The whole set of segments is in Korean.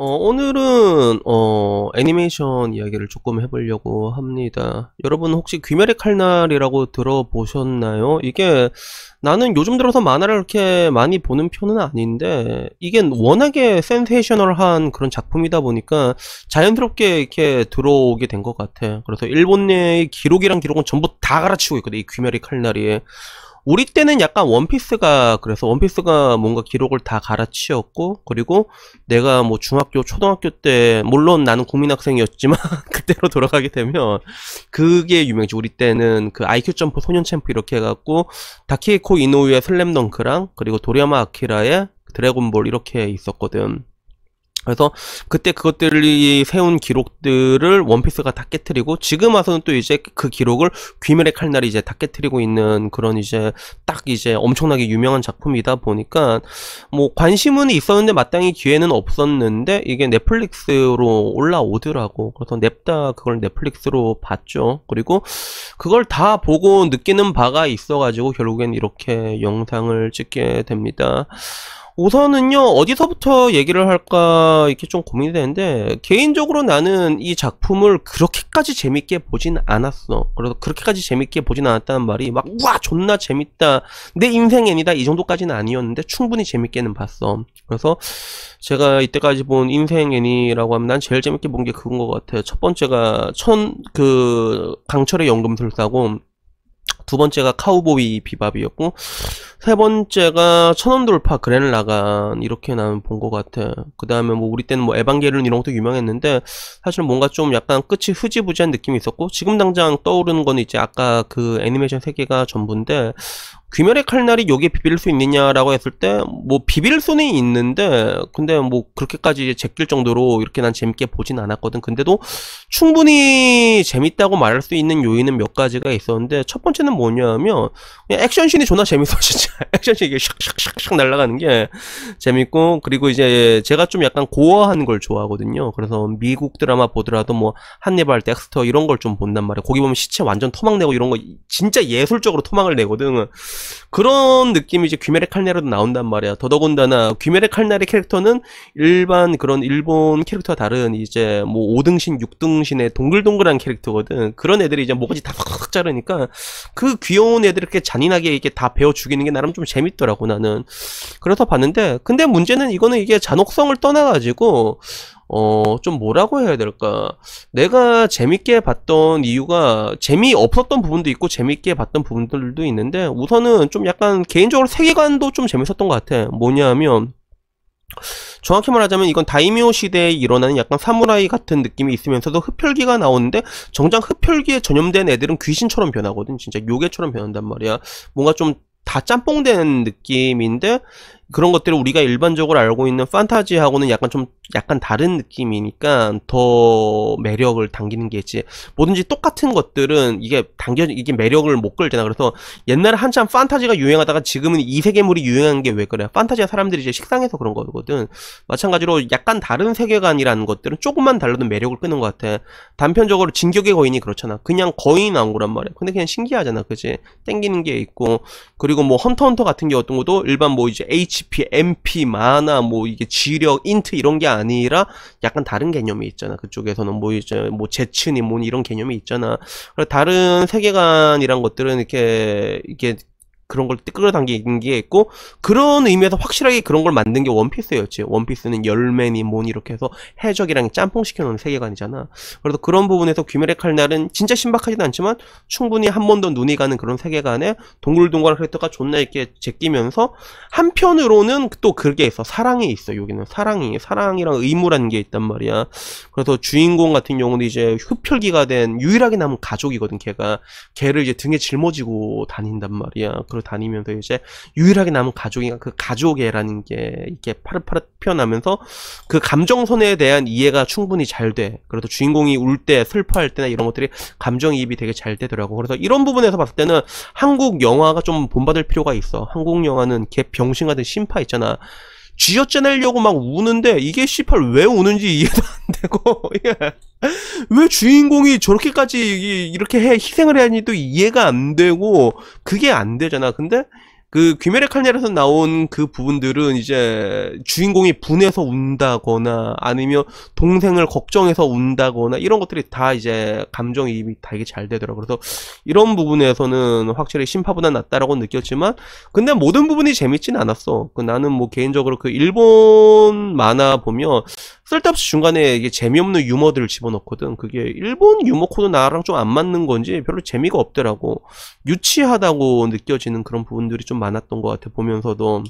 어, 오늘은 어, 애니메이션 이야기를 조금 해보려고 합니다. 여러분 혹시 귀멸의 칼날이라고 들어보셨나요? 이게 나는 요즘 들어서 만화를 그렇게 많이 보는 편은 아닌데 이게 워낙에 센세이셔널한 그런 작품이다 보니까 자연스럽게 이렇게 들어오게 된 것 같아. 그래서 일본 내의 기록이랑 기록은 전부 다 갈아치우고 있거든. 이 귀멸의 칼날이. 우리 때는 약간 원피스가 그래서 원피스가 뭔가 기록을 다 갈아치웠고 그리고 내가 뭐 중학교 초등학교 때 물론 나는 국민학생이었지만 그때로 돌아가게 되면 그게 유명했지 우리 때는 그 IQ 점프 소년 챔프 이렇게 해갖고 다키코 이노우의 슬램덩크랑 그리고 도리야마 아키라의 드래곤볼 이렇게 있었거든 그래서 그때 그것들이 세운 기록들을 원피스가 다 깨뜨리고 지금 와서는 또 이제 그 기록을 귀멸의 칼날이 이제 다 깨뜨리고 있는 그런 이제 딱 이제 엄청나게 유명한 작품이다 보니까 뭐 관심은 있었는데 마땅히 기회는 없었는데 이게 넷플릭스로 올라오더라고 그래서 냅다 그걸 넷플릭스로 봤죠 그리고 그걸 다 보고 느끼는 바가 있어가지고 결국엔 이렇게 영상을 찍게 됩니다 우선은요 어디서부터 얘기를 할까 이렇게 좀 고민이 되는데 개인적으로 나는 이 작품을 그렇게까지 재밌게 보진 않았어 그래서 그렇게까지 재밌게 보진 않았다는 말이 막 와 존나 재밌다 내 인생 애니다 이 정도까지는 아니었는데 충분히 재밌게는 봤어 그래서 제가 이때까지 본 인생 애니라고 하면 난 제일 재밌게 본 게 그건 것 같아 요첫 번째가 천 그 강철의 연금술사고 두 번째가 카우보이 비밥이었고 세 번째가 천원 돌파 그랜날라간 이렇게 나는 본것 같아. 그 다음에 뭐 우리 때는 뭐 에반게리온 이런 것도 유명했는데 사실 뭔가 좀 약간 끝이 흐지부지한 느낌이 있었고 지금 당장 떠오르는 건 이제 아까 그 애니메이션 세계가 전부인데 귀멸의 칼날이 여기에 비빌 수 있느냐라고 했을 때 뭐 비빌 수는 있는데 근데 뭐 그렇게까지 제낄 정도로 이렇게 난 재밌게 보진 않았거든 근데도 충분히 재밌다고 말할 수 있는 요인은 몇 가지가 있었는데 첫 번째는 뭐냐면 액션씬이 존나 재밌어 진짜 액션씬 이게 샥샥샥샥 날아가는 게 재밌고 그리고 이제 제가 좀 약간 고어한 걸 좋아하거든요 그래서 미국 드라마 보더라도 뭐 한니발 덱스터 이런 걸 좀 본단 말이야 거기 보면 시체 완전 토막 내고 이런 거 진짜 예술적으로 토막을 내거든 그런 느낌이 이제 귀멸의 칼날에도 나온단 말이야. 더더군다나 귀멸의 칼날의 캐릭터는 일반 그런 일본 캐릭터와 다른 이제 뭐 5등신, 6등신의 동글동글한 캐릭터거든. 그런 애들이 이제 뭐가지 다확 자르니까 그 귀여운 애들 이렇게 잔인하게 이렇게 다 베어 죽이는 게 나름 좀 재밌더라고 나는. 그래서 봤는데 근데 문제는 이거는 이게 잔혹성을 떠나가지고 어, 좀 뭐라고 해야 될까. 내가 재밌게 봤던 이유가 재미없었던 부분도 있고 재밌게 봤던 부분들도 있는데 우선은 좀 약간 개인적으로 세계관도 좀 재밌었던 것 같아. 뭐냐면 정확히 말하자면 이건 다이미오 시대에 일어나는 약간 사무라이 같은 느낌이 있으면서도 흡혈귀가 나오는데 정작 흡혈귀에 전염된 애들은 귀신처럼 변하거든 진짜 요괴처럼 변한단 말이야 뭔가 좀 다 짬뽕된 느낌인데 그런 것들을 우리가 일반적으로 알고 있는 판타지하고는 약간 좀 약간 다른 느낌이니까 더 매력을 당기는 게 있지. 뭐든지 똑같은 것들은 이게 당겨 이게 매력을 못 끌잖아. 그래서 옛날에 한참 판타지가 유행하다가 지금은 이 세계물이 유행한 게 왜 그래? 판타지가 사람들이 이제 식상해서 그런 거거든. 마찬가지로 약간 다른 세계관이라는 것들은 조금만 달라도 매력을 끄는 것 같아. 단편적으로 진격의 거인이 그렇잖아. 그냥 거인이 나온 거란 말이야. 근데 그냥 신기하잖아. 그지? 땡기는 게 있고 그리고 뭐 헌터 헌터 같은 게 어떤 것도 일반 뭐 이제 H HP, MP, 마나, 뭐 이게 지력, 인트 이런 게 아니라 약간 다른 개념이 있잖아. 그쪽에서는 뭐 이제 뭐 재츠니 뭐 이런 개념이 있잖아. 그래서 다른 세계관이란 것들은 이렇게 이게 그런 걸끌어당긴게 있고 그런 의미에서 확실하게 그런 걸 만든 게 원피스였지 원피스는 열매니 뭐니 이렇게 해서 해적이랑 짬뽕 시켜놓은 세계관이잖아 그래서 그런 부분에서 귀멸의 칼날은 진짜 신박하진 않지만 충분히 한 번 더 눈이 가는 그런 세계관에 동글동글 한 캐릭터가 존나 이렇게 제끼면서 한편으로는 또 그게 있어 사랑이 있어 여기는 사랑이 사랑이랑 의무라는 게 있단 말이야 그래서 주인공 같은 경우는 이제 흡혈귀가 된 유일하게 남은 가족이거든 걔가 걔를 이제 등에 짊어지고 다닌단 말이야 앞으로 다니면서 이제 유일하게 남은 가족이 그 가족애라는 게 이렇게 파릇파릇 피어나면서 그 감정 선에 대한 이해가 충분히 잘 돼. 그래도 주인공이 울 때 슬퍼할 때나 이런 것들이 감정이입이 되게 잘 되더라고. 그래서 이런 부분에서 봤을 때는 한국 영화가 좀 본받을 필요가 있어. 한국 영화는 개 병신 같은 심파 있잖아. 쥐어짜내려고 막 우는데 이게 씨팔 왜 우는지 이해도 안 되고 예. 왜 주인공이 저렇게까지 이렇게 해 희생을 해야지 하또 이해가 안 되고 그게 안 되잖아 근데 그 귀멸의 칼날에서 나온 그 부분들은 이제 주인공이 분해서 운다거나 아니면 동생을 걱정해서 운다거나 이런 것들이 다 이제 감정이입이 되게 잘 되더라고요. 그래서 이런 부분에서는 확실히 심파보다 낫다라고 느꼈지만 근데 모든 부분이 재밌진 않았어. 그 나는 뭐 개인적으로 그 일본 만화 보면 쓸데없이 중간에 이게 재미없는 유머들을 집어넣거든. 그게 일본 유머 코드 나랑 좀 안 맞는 건지 별로 재미가 없더라고. 유치하다고 느껴지는 그런 부분들이 좀 많았던 것 같아, 보면서도.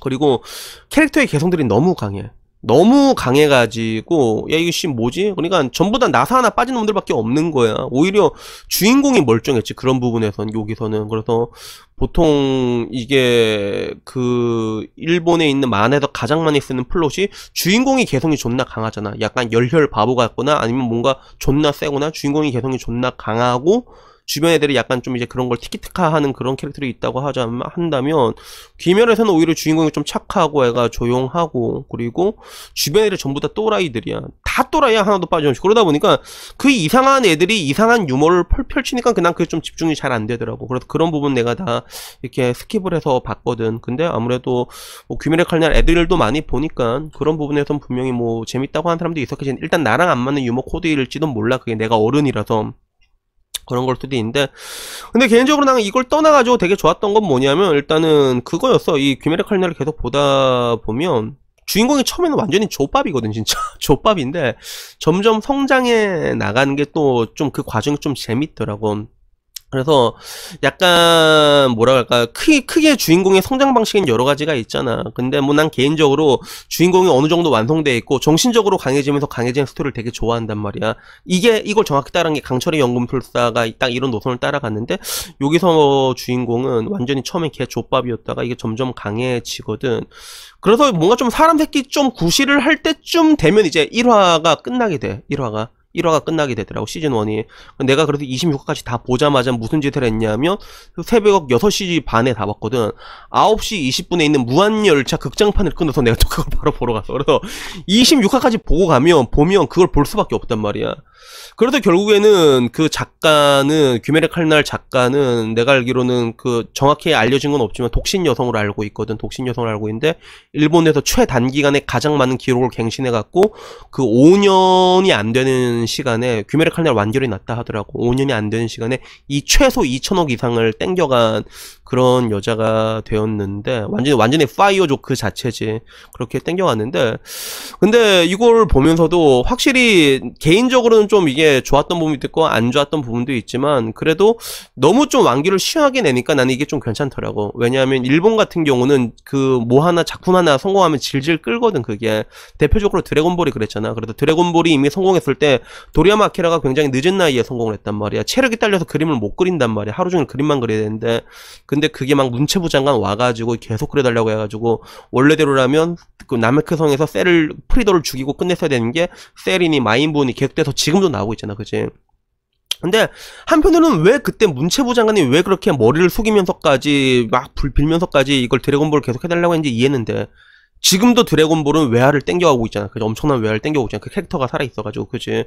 그리고 캐릭터의 개성들이 너무 강해. 너무 강해가지고 야이거씨 뭐지? 그러니까 전부 다 나사 하나 빠진 놈들밖에 없는 거야. 오히려 주인공이 멀쩡했지 그런 부분에선 여기서는 그래서 보통 이게 그 일본에 있는 만에서 가장 많이 쓰는 플롯이 주인공이 개성이 존나 강하잖아. 약간 열혈 바보 같거나 아니면 뭔가 존나 세거나 주인공이 개성이 존나 강하고 주변 애들이 약간 좀 이제 그런 걸 티키타카하는 그런 캐릭터들이 있다고 하자 한다면 귀멸에서는 오히려 주인공이 좀 착하고 애가 조용하고 그리고 주변 애들 전부 다 또라이들이야 다 또라이야 하나도 빠짐없이 그러다 보니까 그 이상한 애들이 이상한 유머를 펼치니까 그냥 그게 좀 집중이 잘 안 되더라고 그래서 그런 부분 내가 다 이렇게 스킵을 해서 봤거든 근데 아무래도 뭐 귀멸의 칼날 애들도 많이 보니까 그런 부분에선 분명히 뭐 재밌다고 하는 사람도 있었겠지 일단 나랑 안 맞는 유머 코드일지도 몰라 그게 내가 어른이라서 그런 걸 수도 있는데 근데 개인적으로 나는 이걸 떠나가지고 되게 좋았던 건 뭐냐면 일단은 그거였어 이 귀멸의 칼날을 계속 보다 보면 주인공이 처음에는 완전히 조밥이거든 진짜 조밥인데 점점 성장해 나가는 게 또 좀 그 과정이 좀 재밌더라고 그래서 약간 뭐라 할까 크게 크게 주인공의 성장 방식은 여러 가지가 있잖아. 근데 뭐 난 개인적으로 주인공이 어느 정도 완성돼 있고 정신적으로 강해지면서 강해지는 스토리를 되게 좋아한단 말이야. 이게 이걸 정확히 따라한 게 강철의 연금술사가 딱 이런 노선을 따라갔는데 여기서 뭐 주인공은 완전히 처음에 개 족밥이었다가 이게 점점 강해지거든. 그래서 뭔가 좀 사람 새끼 좀 구실을 할 때쯤 되면 이제 1화가 끝나게 돼. 1화가. 1화가 끝나게 되더라고 시즌 1이 내가 그래서 26화까지 다 보자마자 무슨 짓을 했냐면 새벽 6시 반에 다 봤거든 9시 20분에 있는 무한열차 극장판을 끊어서 내가 또 그걸 바로 보러 갔어 그래서 26화까지 보고 가면 보면 그걸 볼 수밖에 없단 말이야 그래도 결국에는 그 작가는 규메레 칼날 작가는 내가 알기로는 그 정확히 알려진 건 없지만 독신 여성으로 알고 있거든 독신 여성을 알고 있는데 일본에서 최단기간에 가장 많은 기록을 갱신해갖고 그 5년이 안 되는 시간에 규멸의 칼날 완결이 났다 하더라고 5년이 안 되는 시간에 이 최소 2천억 이상을 땡겨간 그런 여자가 되었는데 완전히 완전히 파이어 조크 자체지 그렇게 땡겨왔는데 근데 이걸 보면서도 확실히 개인적으로는 좀 이게 좋았던 부분도 있고 안 좋았던 부분도 있지만 그래도 너무 좀 완기를 쉬하게 내니까 나는 이게 좀 괜찮더라고 왜냐하면 일본 같은 경우는 그 뭐 하나 작품 하나 성공하면 질질 끌거든 그게 대표적으로 드래곤볼이 그랬잖아 그래도 드래곤볼이 이미 성공했을 때도리아마 아키라가 굉장히 늦은 나이에 성공을 했단 말이야 체력이 딸려서 그림을 못 그린단 말이야 하루 종일 그림만 그려야 되는데 그 근데 그게 막 문체부 장관 와가지고 계속 그래달라고 해가지고 원래대로라면 그 남해크성에서 셀을 프리더를 죽이고 끝냈어야 되는 게 셀이니 마인분이 계속돼서 지금도 나오고 있잖아, 그지? 근데 한편으로는 왜 그때 문체부 장관이 왜 그렇게 머리를 숙이면서까지 막불필면서까지 이걸 드래곤볼 계속 해달라고 했는지 이해는데 지금도 드래곤볼은 외화를 땡겨가고 있잖아. 그 엄청난 외화를 땡겨오고 있잖아. 그 캐릭터가 살아있어가지고, 그지?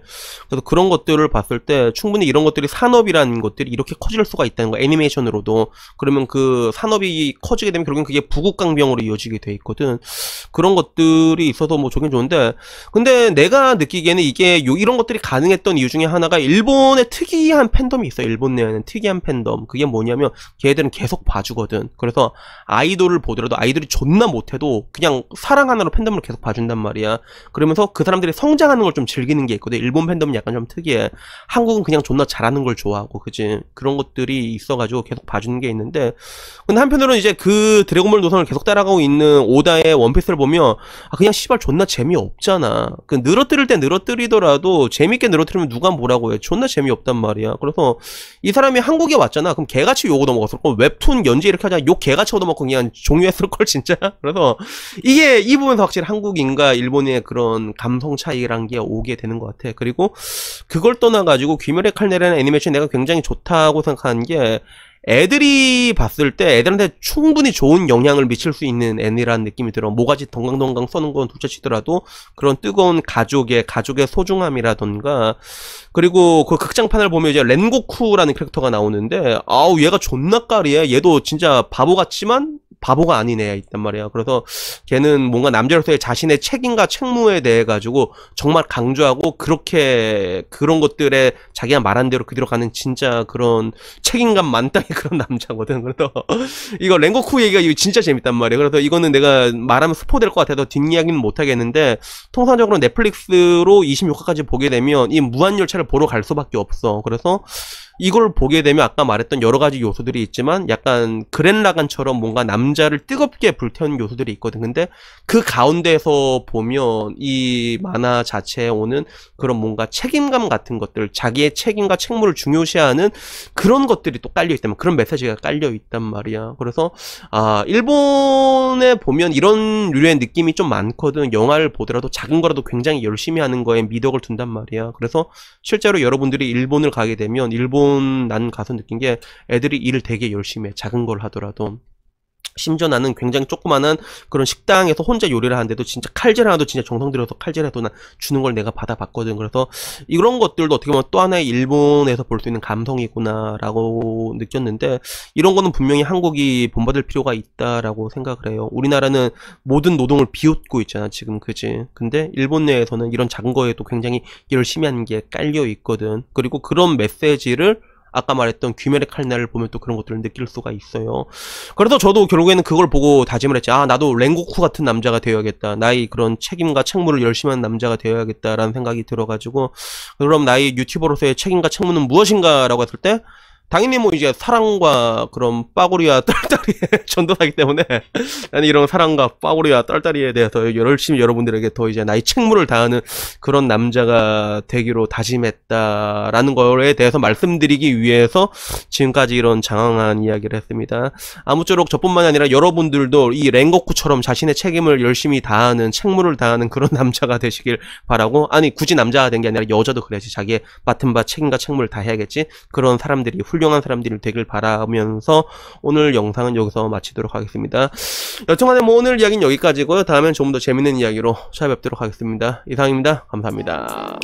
그래서 그런 것들을 봤을 때, 충분히 이런 것들이 산업이라는 것들이 이렇게 커질 수가 있다는 거, 애니메이션으로도. 그러면 그 산업이 커지게 되면 결국엔 그게 부국강병으로 이어지게 돼 있거든. 그런 것들이 있어서 뭐 좋긴 좋은데, 근데 내가 느끼기에는 이게, 요, 이런 것들이 가능했던 이유 중에 하나가, 일본의 특이한 팬덤이 있어. 일본 내에는 특이한 팬덤. 그게 뭐냐면, 걔들은 계속 봐주거든. 그래서 아이돌을 보더라도 아이돌이 존나 못해도, 그냥 그냥 사랑 하나로 팬덤을 계속 봐준단 말이야. 그러면서 그 사람들이 성장하는 걸 좀 즐기는 게 있거든. 일본 팬덤은 약간 좀 특이해. 한국은 그냥 존나 잘하는 걸 좋아하고, 그지? 그런 것들이 있어가지고 계속 봐주는 게 있는데. 근데 한편으로는 이제 그 드래곤볼 노선을 계속 따라가고 있는 오다의 원피스를 보면, 아, 그냥 씨발 존나 재미없잖아. 그 늘어뜨릴 때 늘어뜨리더라도 재밌게 늘어뜨리면 누가 뭐라고 해. 존나 재미없단 말이야. 그래서 이 사람이 한국에 왔잖아. 그럼 개같이 욕 얻어먹었을 거. 웹툰 연재 이렇게 하자. 욕 개같이 얻어먹고 그냥 종료했을 걸, 진짜. 그래서 이게 이부분에 확실히 한국인과 일본의 그런 감성 차이란 게 오게 되는 것 같아. 그리고 그걸 떠나가지고 귀멸의 칼날이라는 애니메이션 내가 굉장히 좋다고 생각하는 게 애들이 봤을 때 애들한테 충분히 좋은 영향을 미칠 수 있는 애니라는 느낌이 들어. 뭐가지 덩강덩강 써는 건 둘째치더라도 그런 뜨거운 가족의 가족의 소중함이라던가 그리고 그 극장판을 보면 이제 렌고쿠라는 캐릭터가 나오는데 아우 얘가 존나 까리해. 얘도 진짜 바보 같지만 바보가 아닌 애가 있단 말이야. 그래서 걔는 뭔가 남자로서의 자신의 책임과 책무에 대해 가지고 정말 강조하고 그렇게 그런 것들에 자기가 말한 대로 그대로 가는 진짜 그런 책임감 만땅 그런 남자거든. 그래서 이거 랭거쿠 얘기가 이거 진짜 재밌단 말이야. 그래서 이거는 내가 말하면 스포될 것 같아서 뒷이야기는 못하겠는데 통상적으로 넷플릭스로 26화까지 보게 되면 이 무한열차를 보러 갈 수밖에 없어. 그래서 이걸 보게 되면 아까 말했던 여러 가지 요소들이 있지만 약간 그랜라간처럼 뭔가 남자를 뜨겁게 불태운 요소들이 있거든. 근데 그 가운데서 보면 이 만화 자체에 오는 그런 뭔가 책임감 같은 것들, 자기의 책임과 책무를 중요시하는 그런 것들이 또 깔려 있다면 그런 메시지가 깔려 있단 말이야. 그래서 아, 일본에 보면 이런 류의 느낌이 좀 많거든. 영화를 보더라도 작은 거라도 굉장히 열심히 하는 거에 미덕을 둔단 말이야. 그래서 실제로 여러분들이 일본을 가게 되면 일본 좋은 난 가서 느낀 게 애들이 일을 되게 열심히 해 작은 걸 하더라도 심지어 나는 굉장히 조그마한 그런 식당에서 혼자 요리를 하는데도 진짜 칼질 하나도 진짜 정성 들여서 칼질해도 난 주는 걸 내가 받아봤거든. 그래서 이런 것들도 어떻게 보면 또 하나의 일본에서 볼 수 있는 감성이구나라고 느꼈는데 이런 거는 분명히 한국이 본받을 필요가 있다라고 생각을 해요. 우리나라는 모든 노동을 비웃고 있잖아 지금 그지. 근데 일본 내에서는 이런 작은 거에도 굉장히 열심히 하는 게 깔려 있거든. 그리고 그런 메시지를 아까 말했던 귀멸의 칼날을 보면 또 그런 것들을 느낄 수가 있어요. 그래서 저도 결국에는 그걸 보고 다짐을 했지. 아, 나도 랭고쿠 같은 남자가 되어야겠다. 나의 그런 책임과 책무를 열심히 하는 남자가 되어야겠다라는 생각이 들어가지고, 그럼 나의 유튜버로서의 책임과 책무는 무엇인가라고 했을 때, 당연히 뭐 이제 사랑과 그런 빠구리와 떨딸이의 전도사기 때문에 나는 이런 사랑과 빠구리와 떨딸이에 대해서 열심히 여러분들에게 더 이제 나의 책무를 다하는 그런 남자가 되기로 다짐했다라는 거에 대해서 말씀드리기 위해서 지금까지 이런 장황한 이야기를 했습니다. 아무쪼록 저뿐만 아니라 여러분들도 이 랭거쿠처럼 자신의 책임을 열심히 다하는 책무를 다하는 그런 남자가 되시길 바라고 아니 굳이 남자가 된 게 아니라 여자도 그래야지 자기의 맡은 바 책임과 책무를 다해야겠지 그런 사람들이 훌 훌륭한 사람들이 되길 바라면서 오늘 영상은 여기서 마치도록 하겠습니다. 여튼간에 뭐 오늘 이야기는 여기까지고요. 다음엔 좀더 재밌는 이야기로 찾아뵙도록 하겠습니다. 이상입니다. 감사합니다.